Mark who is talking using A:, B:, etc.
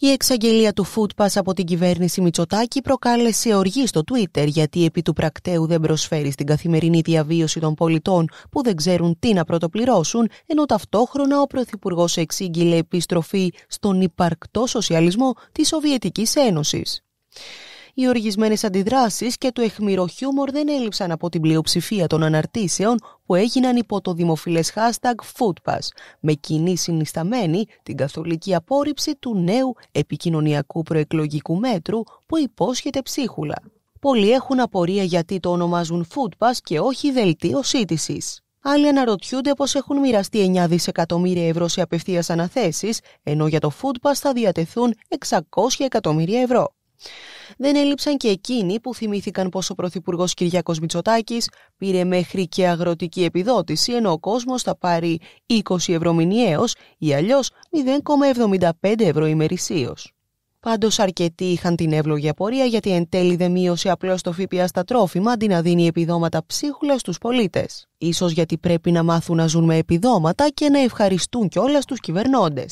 A: Η εξαγγελία του Foodpass από την κυβέρνηση Μητσοτάκη προκάλεσε οργή στο Twitter γιατί επί του πρακτέου δεν προσφέρει στην καθημερινή διαβίωση των πολιτών που δεν ξέρουν τι να πρωτοπληρώσουν, ενώ ταυτόχρονα ο Πρωθυπουργός εξήγηλε επιστροφή στον υπαρκτό σοσιαλισμό της Σοβιετικής Ένωσης. Οι οργισμένες αντιδράσεις και το αιχμηρό χιούμορ δεν έλειψαν από την πλειοψηφία των αναρτήσεων που έγιναν υπό το δημοφιλές hashtag Foodpass, με κοινή συνισταμένη την καθολική απόρριψη του νέου επικοινωνιακού προεκλογικού μέτρου που υπόσχεται ψίχουλα. Πολλοί έχουν απορία γιατί το ονομάζουν Foodpass και όχι δελτίο σύντησης. Άλλοι αναρωτιούνται πως έχουν μοιραστεί 9 δισεκατομμύρια ευρώ σε απευθείας αναθέσεις, ενώ για το Foodpass θα διατεθούν 600 εκατομμύρια ευρώ δεν έλειψαν και εκείνοι που θυμήθηκαν πως ο Πρωθυπουργός Κυριάκος Μητσοτάκης πήρε μέχρι και αγροτική επιδότηση, ενώ ο κόσμος θα πάρει 20 ευρώ μηνιαίως ή αλλιώς 0,75 ευρώ ημερησίως. Πάντως αρκετοί είχαν την εύλογη απορία γιατί εν τέλει δεν μείωσε απλώς το ΦΠΑ στα τρόφιμα αντί να δίνει επιδόματα ψίχουλα στους πολίτες. Ίσως γιατί πρέπει να μάθουν να ζουν με επιδόματα και να ευχαριστούν κιόλας τους κυβερνώντες.